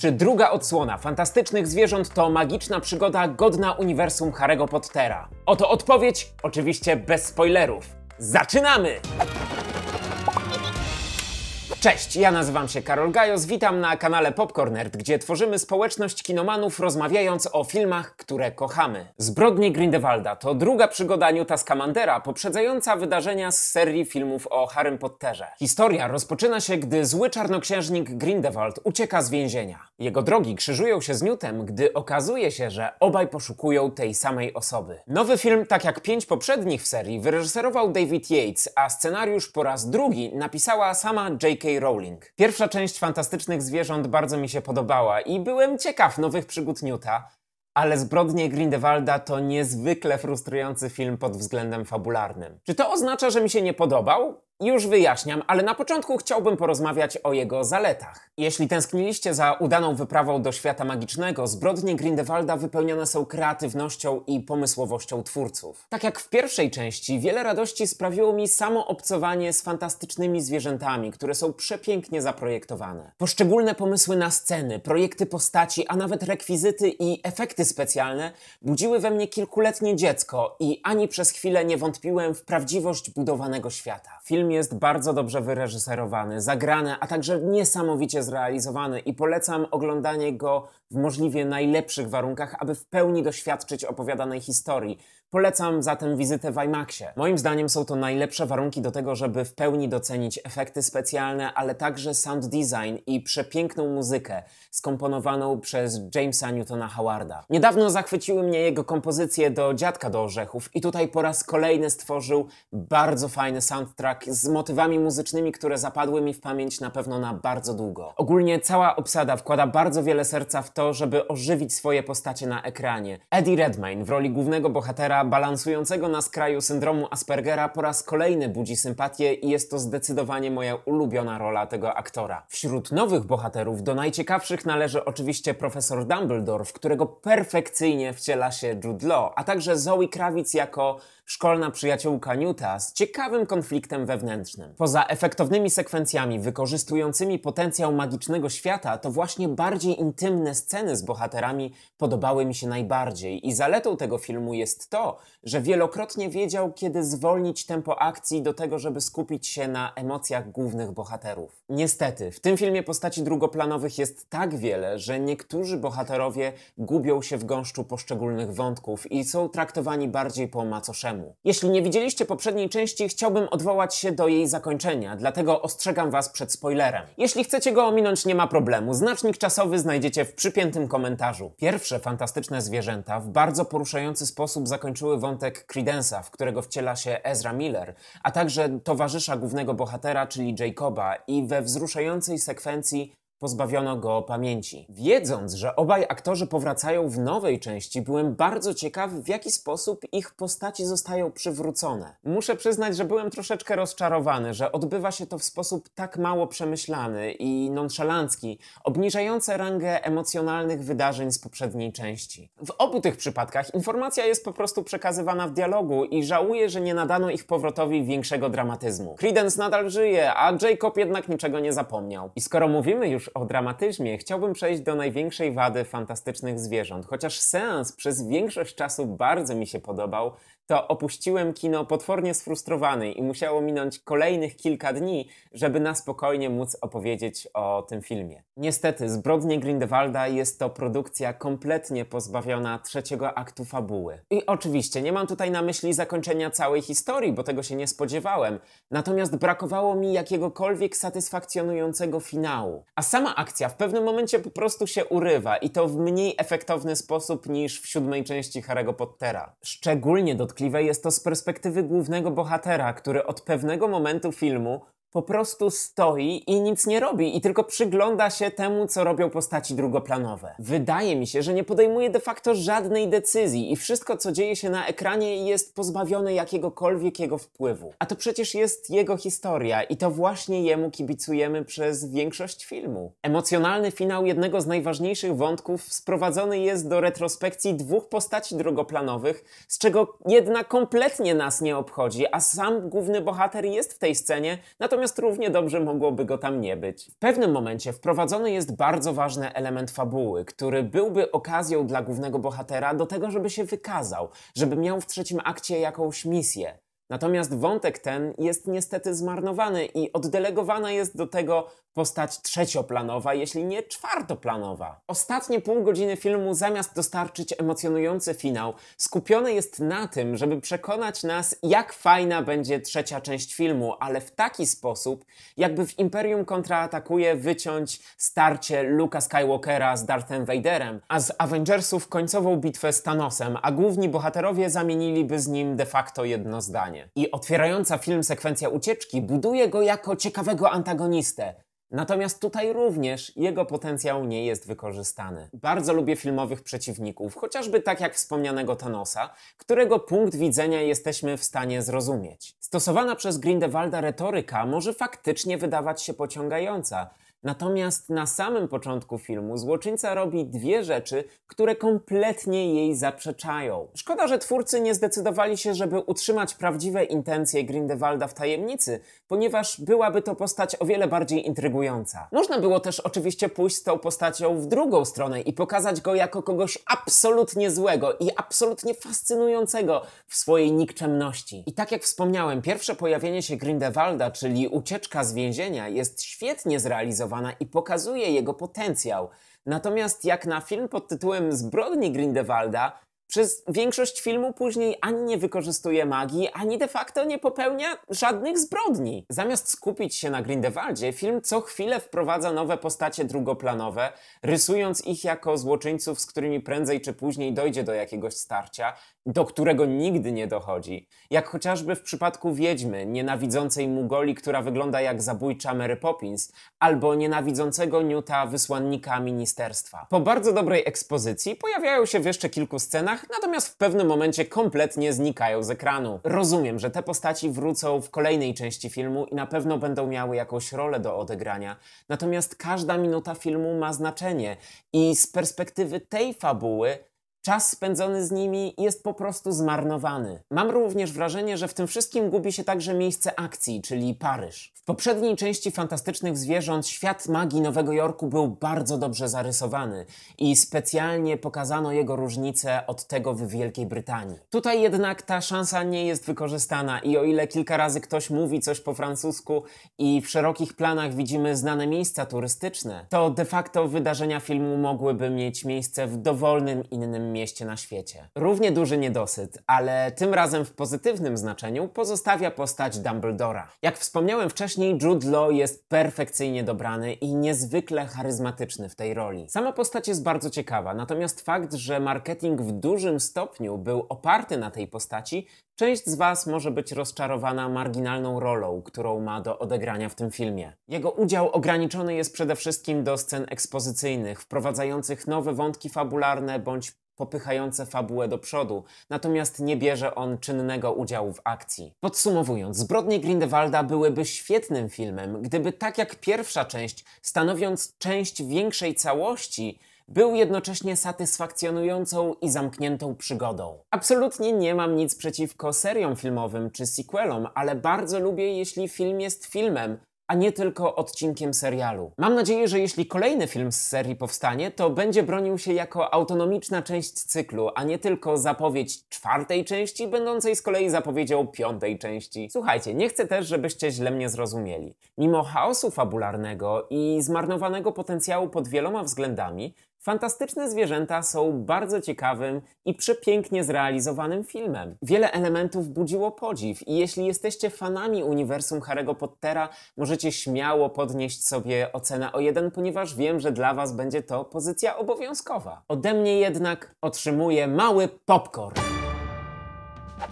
Czy druga odsłona Fantastycznych Zwierząt to magiczna przygoda godna uniwersum Harry'ego Pottera? Oto odpowiedź, oczywiście bez spoilerów. Zaczynamy! Cześć, ja nazywam się Karol Gajos, witam na kanale Popcornert, gdzie tworzymy społeczność kinomanów rozmawiając o filmach, które kochamy. Zbrodnie Grindewalda to druga przygoda Newta Scamandera, poprzedzająca wydarzenia z serii filmów o Harrym Potterze. Historia rozpoczyna się, gdy zły czarnoksiężnik Grindewald ucieka z więzienia. Jego drogi krzyżują się z Newtem, gdy okazuje się, że obaj poszukują tej samej osoby. Nowy film, tak jak pięć poprzednich w serii, wyreżyserował David Yates, a scenariusz po raz drugi napisała sama J.K. Rowling. Pierwsza część Fantastycznych Zwierząt bardzo mi się podobała i byłem ciekaw nowych przygód Newta, ale Zbrodnie Grindelwalda to niezwykle frustrujący film pod względem fabularnym. Czy to oznacza, że mi się nie podobał? Już wyjaśniam, ale na początku chciałbym porozmawiać o jego zaletach. Jeśli tęskniliście za udaną wyprawą do świata magicznego, zbrodnie Grindelwalda wypełnione są kreatywnością i pomysłowością twórców. Tak jak w pierwszej części, wiele radości sprawiło mi samo obcowanie z fantastycznymi zwierzętami, które są przepięknie zaprojektowane. Poszczególne pomysły na sceny, projekty postaci, a nawet rekwizyty i efekty specjalne budziły we mnie kilkuletnie dziecko i ani przez chwilę nie wątpiłem w prawdziwość budowanego świata. Film jest bardzo dobrze wyreżyserowany, zagrany, a także niesamowicie zrealizowany i polecam oglądanie go w możliwie najlepszych warunkach, aby w pełni doświadczyć opowiadanej historii. Polecam zatem wizytę w IMAXie. Moim zdaniem są to najlepsze warunki do tego, żeby w pełni docenić efekty specjalne, ale także sound design i przepiękną muzykę skomponowaną przez Jamesa Newtona Howarda. Niedawno zachwyciły mnie jego kompozycje do Dziadka do Orzechów i tutaj po raz kolejny stworzył bardzo fajny soundtrack z motywami muzycznymi, które zapadły mi w pamięć na pewno na bardzo długo. Ogólnie cała obsada wkłada bardzo wiele serca w to, żeby ożywić swoje postacie na ekranie. Eddie Redmayne w roli głównego bohatera balansującego na skraju syndromu Aspergera po raz kolejny budzi sympatię i jest to zdecydowanie moja ulubiona rola tego aktora. Wśród nowych bohaterów do najciekawszych należy oczywiście profesor Dumbledore, w którego perfekcyjnie wciela się Jude Law, a także Zoe Kravitz jako szkolna przyjaciółka Newta z ciekawym konfliktem wewnętrznym. Poza efektownymi sekwencjami wykorzystującymi potencjał magicznego świata, to właśnie bardziej intymne sceny z bohaterami podobały mi się najbardziej i zaletą tego filmu jest to, że wielokrotnie wiedział, kiedy zwolnić tempo akcji do tego, żeby skupić się na emocjach głównych bohaterów. Niestety, w tym filmie postaci drugoplanowych jest tak wiele, że niektórzy bohaterowie gubią się w gąszczu poszczególnych wątków i są traktowani bardziej po macoszemu jeśli nie widzieliście poprzedniej części, chciałbym odwołać się do jej zakończenia, dlatego ostrzegam was przed spoilerem. Jeśli chcecie go ominąć, nie ma problemu. Znacznik czasowy znajdziecie w przypiętym komentarzu. Pierwsze fantastyczne zwierzęta w bardzo poruszający sposób zakończyły wątek Credence'a, w którego wciela się Ezra Miller, a także towarzysza głównego bohatera, czyli Jacoba i we wzruszającej sekwencji pozbawiono go pamięci. Wiedząc, że obaj aktorzy powracają w nowej części, byłem bardzo ciekaw, w jaki sposób ich postaci zostają przywrócone. Muszę przyznać, że byłem troszeczkę rozczarowany, że odbywa się to w sposób tak mało przemyślany i nonszalancki, obniżający rangę emocjonalnych wydarzeń z poprzedniej części. W obu tych przypadkach informacja jest po prostu przekazywana w dialogu i żałuję, że nie nadano ich powrotowi większego dramatyzmu. Credence nadal żyje, a Jacob jednak niczego nie zapomniał. I skoro mówimy już o dramatyzmie, chciałbym przejść do największej wady fantastycznych zwierząt. Chociaż seans przez większość czasu bardzo mi się podobał, to opuściłem kino potwornie sfrustrowany i musiało minąć kolejnych kilka dni, żeby na spokojnie móc opowiedzieć o tym filmie. Niestety, Zbrodnie Grindelwalda jest to produkcja kompletnie pozbawiona trzeciego aktu fabuły. I oczywiście nie mam tutaj na myśli zakończenia całej historii, bo tego się nie spodziewałem, natomiast brakowało mi jakiegokolwiek satysfakcjonującego finału. A sama akcja w pewnym momencie po prostu się urywa i to w mniej efektowny sposób niż w siódmej części Harry'ego Pottera. Szczególnie dotknięte tkliwe jest to z perspektywy głównego bohatera, który od pewnego momentu filmu po prostu stoi i nic nie robi i tylko przygląda się temu, co robią postaci drugoplanowe. Wydaje mi się, że nie podejmuje de facto żadnej decyzji i wszystko, co dzieje się na ekranie jest pozbawione jakiegokolwiek jego wpływu. A to przecież jest jego historia i to właśnie jemu kibicujemy przez większość filmu. Emocjonalny finał jednego z najważniejszych wątków sprowadzony jest do retrospekcji dwóch postaci drugoplanowych, z czego jedna kompletnie nas nie obchodzi, a sam główny bohater jest w tej scenie, natomiast natomiast równie dobrze mogłoby go tam nie być. W pewnym momencie wprowadzony jest bardzo ważny element fabuły, który byłby okazją dla głównego bohatera do tego, żeby się wykazał, żeby miał w trzecim akcie jakąś misję. Natomiast wątek ten jest niestety zmarnowany i oddelegowana jest do tego postać trzecioplanowa, jeśli nie czwartoplanowa. Ostatnie pół godziny filmu, zamiast dostarczyć emocjonujący finał, skupione jest na tym, żeby przekonać nas, jak fajna będzie trzecia część filmu, ale w taki sposób, jakby w Imperium kontraatakuje wyciąć starcie Luka Skywalkera z Darthem Vaderem, a z Avengersów końcową bitwę z Thanosem, a główni bohaterowie zamieniliby z nim de facto jedno zdanie. I otwierająca film sekwencja ucieczki buduje go jako ciekawego antagonistę. Natomiast tutaj również jego potencjał nie jest wykorzystany. Bardzo lubię filmowych przeciwników, chociażby tak jak wspomnianego Thanosa, którego punkt widzenia jesteśmy w stanie zrozumieć. Stosowana przez Grindelwalda retoryka może faktycznie wydawać się pociągająca, Natomiast na samym początku filmu złoczyńca robi dwie rzeczy, które kompletnie jej zaprzeczają. Szkoda, że twórcy nie zdecydowali się, żeby utrzymać prawdziwe intencje Grindelwalda w tajemnicy, ponieważ byłaby to postać o wiele bardziej intrygująca. Można było też oczywiście pójść z tą postacią w drugą stronę i pokazać go jako kogoś absolutnie złego i absolutnie fascynującego w swojej nikczemności. I tak jak wspomniałem, pierwsze pojawienie się Grindelwalda, czyli ucieczka z więzienia, jest świetnie zrealizowane i pokazuje jego potencjał. Natomiast jak na film pod tytułem Zbrodni Grindelwalda, przez większość filmu później ani nie wykorzystuje magii, ani de facto nie popełnia żadnych zbrodni. Zamiast skupić się na Grindelwaldzie, film co chwilę wprowadza nowe postacie drugoplanowe, rysując ich jako złoczyńców, z którymi prędzej czy później dojdzie do jakiegoś starcia, do którego nigdy nie dochodzi. Jak chociażby w przypadku Wiedźmy, nienawidzącej Mugoli, która wygląda jak zabójcza Mary Poppins, albo nienawidzącego Newta wysłannika ministerstwa. Po bardzo dobrej ekspozycji pojawiają się w jeszcze kilku scenach, natomiast w pewnym momencie kompletnie znikają z ekranu. Rozumiem, że te postaci wrócą w kolejnej części filmu i na pewno będą miały jakąś rolę do odegrania, natomiast każda minuta filmu ma znaczenie i z perspektywy tej fabuły Czas spędzony z nimi jest po prostu zmarnowany. Mam również wrażenie, że w tym wszystkim gubi się także miejsce akcji, czyli Paryż. W poprzedniej części Fantastycznych Zwierząt świat magii Nowego Jorku był bardzo dobrze zarysowany i specjalnie pokazano jego różnice od tego w Wielkiej Brytanii. Tutaj jednak ta szansa nie jest wykorzystana i o ile kilka razy ktoś mówi coś po francusku i w szerokich planach widzimy znane miejsca turystyczne, to de facto wydarzenia filmu mogłyby mieć miejsce w dowolnym innym mieście na świecie. Równie duży niedosyt, ale tym razem w pozytywnym znaczeniu, pozostawia postać Dumbledora. Jak wspomniałem wcześniej, Jude Law jest perfekcyjnie dobrany i niezwykle charyzmatyczny w tej roli. Sama postać jest bardzo ciekawa, natomiast fakt, że marketing w dużym stopniu był oparty na tej postaci, Część z Was może być rozczarowana marginalną rolą, którą ma do odegrania w tym filmie. Jego udział ograniczony jest przede wszystkim do scen ekspozycyjnych, wprowadzających nowe wątki fabularne bądź popychające fabułę do przodu, natomiast nie bierze on czynnego udziału w akcji. Podsumowując, Zbrodnie Grindelwalda byłyby świetnym filmem, gdyby tak jak pierwsza część, stanowiąc część większej całości, był jednocześnie satysfakcjonującą i zamkniętą przygodą. Absolutnie nie mam nic przeciwko seriom filmowym czy sequelom, ale bardzo lubię, jeśli film jest filmem, a nie tylko odcinkiem serialu. Mam nadzieję, że jeśli kolejny film z serii powstanie, to będzie bronił się jako autonomiczna część cyklu, a nie tylko zapowiedź czwartej części, będącej z kolei zapowiedzią piątej części. Słuchajcie, nie chcę też, żebyście źle mnie zrozumieli. Mimo chaosu fabularnego i zmarnowanego potencjału pod wieloma względami, Fantastyczne zwierzęta są bardzo ciekawym i przepięknie zrealizowanym filmem. Wiele elementów budziło podziw i jeśli jesteście fanami uniwersum Harry'ego Pottera, możecie śmiało podnieść sobie ocenę o jeden, ponieważ wiem, że dla was będzie to pozycja obowiązkowa. Ode mnie jednak otrzymuje mały popcorn.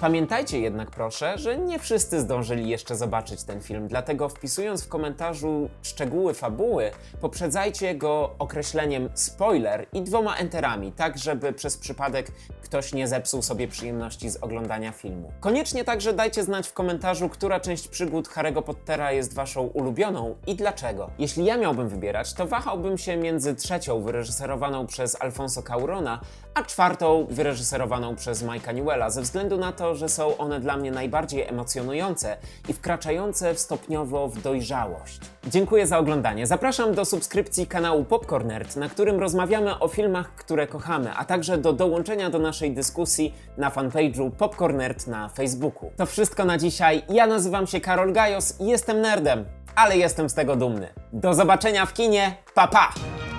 Pamiętajcie jednak proszę, że nie wszyscy zdążyli jeszcze zobaczyć ten film, dlatego wpisując w komentarzu szczegóły fabuły, poprzedzajcie go określeniem spoiler i dwoma enterami, tak żeby przez przypadek ktoś nie zepsuł sobie przyjemności z oglądania filmu. Koniecznie także dajcie znać w komentarzu, która część przygód Harry'ego Pottera jest waszą ulubioną i dlaczego. Jeśli ja miałbym wybierać, to wahałbym się między trzecią wyreżyserowaną przez Alfonso Caurona, a czwartą wyreżyserowaną przez Mike'a Newella, ze względu na to, to, że są one dla mnie najbardziej emocjonujące i wkraczające w stopniowo w dojrzałość. Dziękuję za oglądanie. Zapraszam do subskrypcji kanału Popcornert, na którym rozmawiamy o filmach, które kochamy, a także do dołączenia do naszej dyskusji na fanpage'u Popcornert na Facebooku. To wszystko na dzisiaj. Ja nazywam się Karol Gajos i jestem nerdem, ale jestem z tego dumny. Do zobaczenia w kinie. Pa pa!